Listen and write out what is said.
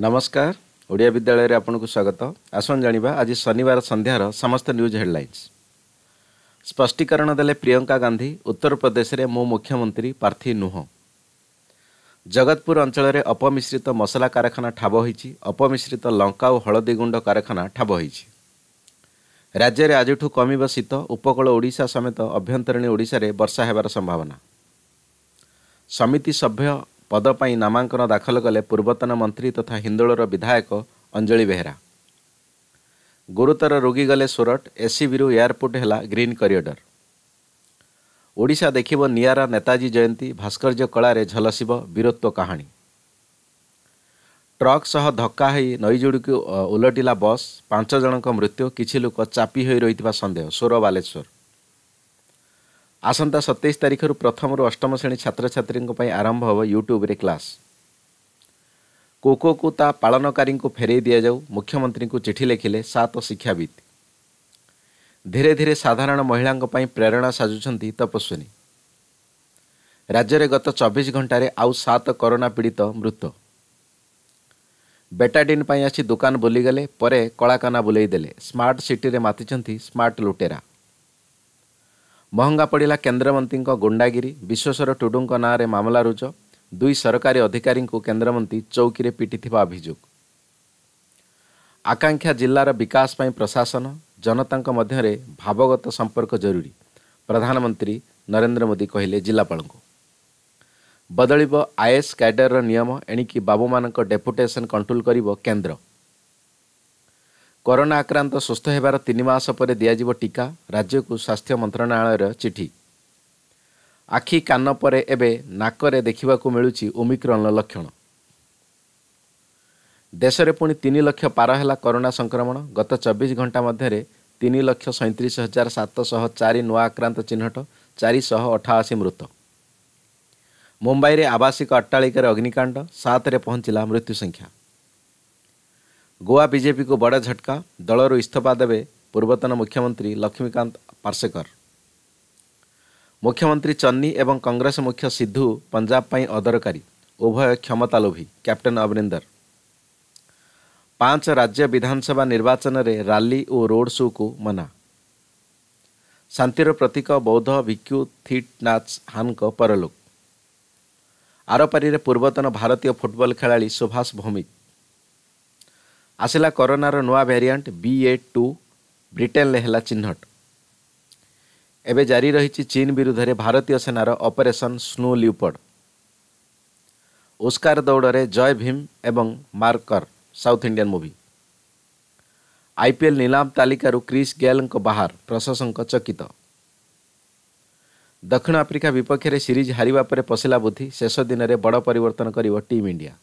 ନମସ୍କାର ଓଡ଼ିଆ ବିଦ୍ୟାଳୟରେ ଆପଣଙ୍କୁ ସ୍ୱାଗତ ଆସନ୍ତୁ ଜାଣିବା ଆଜି ଶନିବାର ସନ୍ଧ୍ୟାର ସମସ୍ତ ନ୍ୟୁଜ୍ ହେଡ଼ଲାଇନ୍ସ ସ୍ପଷ୍ଟୀକରଣ ଦେଲେ ପ୍ରିୟଙ୍କା ଗାନ୍ଧି ଉତ୍ତରପ୍ରଦେଶରେ ମୁଁ ମୁଖ୍ୟମନ୍ତ୍ରୀ ପ୍ରାର୍ଥୀ ନୁହଁ ଜଗତପୁର ଅଞ୍ଚଳରେ ଅପମିଶ୍ରିତ ମସଲା କାରଖାନା ଠାବ ହୋଇଛି ଅପମିଶ୍ରିତ ଲଙ୍କା ଓ ହଳଦୀ ଗୁଣ୍ଡ କାରଖାନା ଠାବ ହୋଇଛି ରାଜ୍ୟରେ ଆଜିଠୁ କମିବ ଶୀତ ଉପକୂଳ ଓଡ଼ିଶା ସମେତ ଆଭ୍ୟନ୍ତରୀଣ ଓଡ଼ିଶାରେ ବର୍ଷା ହେବାର ସମ୍ଭାବନା ସମିତି ସଭ୍ୟ ପଦ ପାଇଁ ନାମାଙ୍କନ ଦାଖଲ କଲେ ପୂର୍ବତନ ମନ୍ତ୍ରୀ ତଥା ହିନ୍ଦୋଳର ବିଧାୟକ ଅଞ୍ଜଳି ବେହେରା ଗୁରୁତର ରୋଗୀ ଗଲେ ସୁରଟ ଏସ୍ସିବିରୁ ଏୟାରପୋର୍ଟ ହେଲା ଗ୍ରୀନ୍ କରିଡର ଓଡ଼ିଶା ଦେଖିବ ନିଆରା ନେତାଜୀ ଜୟନ୍ତୀ ଭାସ୍କର୍ଯ୍ୟ କଳାରେ ଝଲସିବ ବୀରତ୍ୱ କାହାଣୀ ଟ୍ରକ୍ ସହ ଧକ୍କା ହୋଇ ନଈଯୁଡ଼ିକୁ ଓଲଟିଲା ବସ୍ ପାଞ୍ଚ ଜଣଙ୍କ ମୃତ୍ୟୁ କିଛି ଲୋକ ଚାପି ହୋଇ ରହିଥିବା ସନ୍ଦେହ ସୋର ବାଲେଶ୍ୱର ଆସନ୍ତା ସତେଇଶ ତାରିଖରୁ ପ୍ରଥମରୁ ଅଷ୍ଟମ ଶ୍ରେଣୀ ଛାତ୍ରଛାତ୍ରୀଙ୍କ ପାଇଁ ଆରମ୍ଭ ହେବ ୟୁଟ୍ୟୁବରେ କ୍ଲାସ୍ କୋକୋକୁ ତା ପାଳନକାରୀଙ୍କୁ ଫେରାଇ ଦିଆଯାଉ ମୁଖ୍ୟମନ୍ତ୍ରୀଙ୍କୁ ଚିଠି ଲେଖିଲେ ସାତ ଶିକ୍ଷାବିତ୍ ଧୀରେ ଧୀରେ ସାଧାରଣ ମହିଳାଙ୍କ ପାଇଁ ପ୍ରେରଣା ସାଜୁଛନ୍ତି ତପସ୍ୱିନୀ ରାଜ୍ୟରେ ଗତ ଚବିଶ ଘଣ୍ଟାରେ ଆଉ ସାତ କରୋନା ପୀଡ଼ିତ ମୃତ ବେଟାଡିନ୍ ପାଇଁ ଆସି ଦୋକାନ ବୁଲିଗଲେ ପରେ କଳାକାନା ବୁଲେଇ ଦେଲେ ସ୍ମାର୍ଟ ସିଟିରେ ମାତିଛନ୍ତି ସ୍ମାର୍ଟ ଲୁଟେରା ମହଙ୍ଗା ପଡ଼ିଲା କେନ୍ଦ୍ରମନ୍ତ୍ରୀଙ୍କ ଗୁଣ୍ଡାଗିରି ବିଶ୍ୱେଶ୍ୱର ଟୁଡୁଙ୍କ ନାଁରେ ମାମଲା ରୁଜ ଦୁଇ ସରକାରୀ ଅଧିକାରୀଙ୍କୁ କେନ୍ଦ୍ରମନ୍ତ୍ରୀ ଚୌକିରେ ପିଟିଥିବା ଅଭିଯୋଗ ଆକାଂକ୍ଷା ଜିଲ୍ଲାର ବିକାଶ ପାଇଁ ପ୍ରଶାସନ ଜନତାଙ୍କ ମଧ୍ୟରେ ଭାବଗତ ସମ୍ପର୍କ ଜରୁରୀ ପ୍ରଧାନମନ୍ତ୍ରୀ ନରେନ୍ଦ୍ର ମୋଦି କହିଲେ ଜିଲ୍ଲାପାଳଙ୍କୁ ବଦଳିବ ଆଇଏଏସ୍ କ୍ୟାଡରର ନିୟମ ଏଣିକି ବାବୁମାନଙ୍କ ଡେପୁଟେସନ୍ କଣ୍ଟ୍ରୋଲ୍ କରିବ କେନ୍ଦ୍ର କରୋନା ଆକ୍ରାନ୍ତ ସୁସ୍ଥ ହେବାର ତିନି ମାସ ପରେ ଦିଆଯିବ ଟିକା ରାଜ୍ୟକୁ ସ୍ୱାସ୍ଥ୍ୟ ମନ୍ତ୍ରଣାଳୟର ଚିଠି ଆଖି କାନ ପରେ ଏବେ ନାକରେ ଦେଖିବାକୁ ମିଳୁଛି ଓମିକ୍ରନ୍ର ଲକ୍ଷଣ ଦେଶରେ ପୁଣି ତିନି ଲକ୍ଷ ପାର ହେଲା କରୋନା ସଂକ୍ରମଣ ଗତ ଚବିଶ ଘଣ୍ଟା ମଧ୍ୟରେ ତିନି ଲକ୍ଷ ସଇଁତିରିଶ ହଜାର ସାତଶହ ଚାରି ନୂଆ ଆକ୍ରାନ୍ତ ଚିହ୍ନଟ ଚାରିଶହ ଅଠାଅଶୀ ମୃତ ମୁମ୍ବାଇରେ ଆବାସିକ ଅଟ୍ଟାଳିକାରେ ଅଗ୍ନିକାଣ୍ଡ ସାତରେ ପହଞ୍ଚିଲା ମୃତ୍ୟୁ ସଂଖ୍ୟା ଗୋଆ ବିଜେପିକୁ ବଡ଼ ଝଟକା ଦଳରୁ ଇସ୍ତଫା ଦେବେ ପୂର୍ବତନ ମୁଖ୍ୟମନ୍ତ୍ରୀ ଲକ୍ଷ୍ମୀକାନ୍ତ ପାର୍ସେକର ମୁଖ୍ୟମନ୍ତ୍ରୀ ଚନ୍ନି ଏବଂ କଂଗ୍ରେସ ମୁଖ୍ୟ ସିଦ୍ଧୁ ପଞ୍ଜାବ ପାଇଁ ଅଦରକାରୀ ଉଭୟ କ୍ଷମତା ଲୋଭି କ୍ୟାପ୍ଟେନ୍ ଅମରିନ୍ଦର ପାଞ୍ଚ ରାଜ୍ୟ ବିଧାନସଭା ନିର୍ବାଚନରେ ରାଲି ଓ ରୋଡ୍ ଶୋକୁ ମନା ଶାନ୍ତିର ପ୍ରତୀକ ବୌଦ୍ଧ ଭିକ୍ୟୁ ଥିଟ୍ ନାଚ୍ ହାନ୍ଙ୍କ ପରଲୋକ ଆରପାରିରେ ପୂର୍ବତନ ଭାରତୀୟ ଫୁଟବଲ ଖେଳାଳି ସୁଭାଷ ଭୌମିକ ଆସିଲା କରୋନାର ନୂଆ ଭେରିଏଣ୍ଟ ବି ଏ ଟୁ ବ୍ରିଟେନ୍ରେ ହେଲା ଚିହ୍ନଟ ଏବେ ଜାରି ରହିଛି ଚୀନ୍ ବିରୁଦ୍ଧରେ ଭାରତୀୟ ସେନାର ଅପରେସନ୍ ସ୍ନୋ ଲ୍ୟୁପଡ ଉସ୍କାର ଦୌଡ଼ରେ ଜୟ ଭୀମ୍ ଏବଂ ମାର୍କର ସାଉଥ୍ ଇଣ୍ଡିଆନ୍ ମୁଭି ଆଇପିଏଲ୍ ନିଲାମ ତାଲିକାରୁ କ୍ରିସ୍ ଗେଲ୍ଙ୍କ ବାହାର ପ୍ରଶଂସକ ଚକିତ ଦକ୍ଷିଣ ଆଫ୍ରିକା ବିପକ୍ଷରେ ସିରିଜ୍ ହାରିବା ପରେ ପଶିଲା ବୁଦ୍ଧି ଶେଷ ଦିନରେ ବଡ଼ ପରିବର୍ତ୍ତନ କରିବ ଟିମ୍ ଇଣ୍ଡିଆ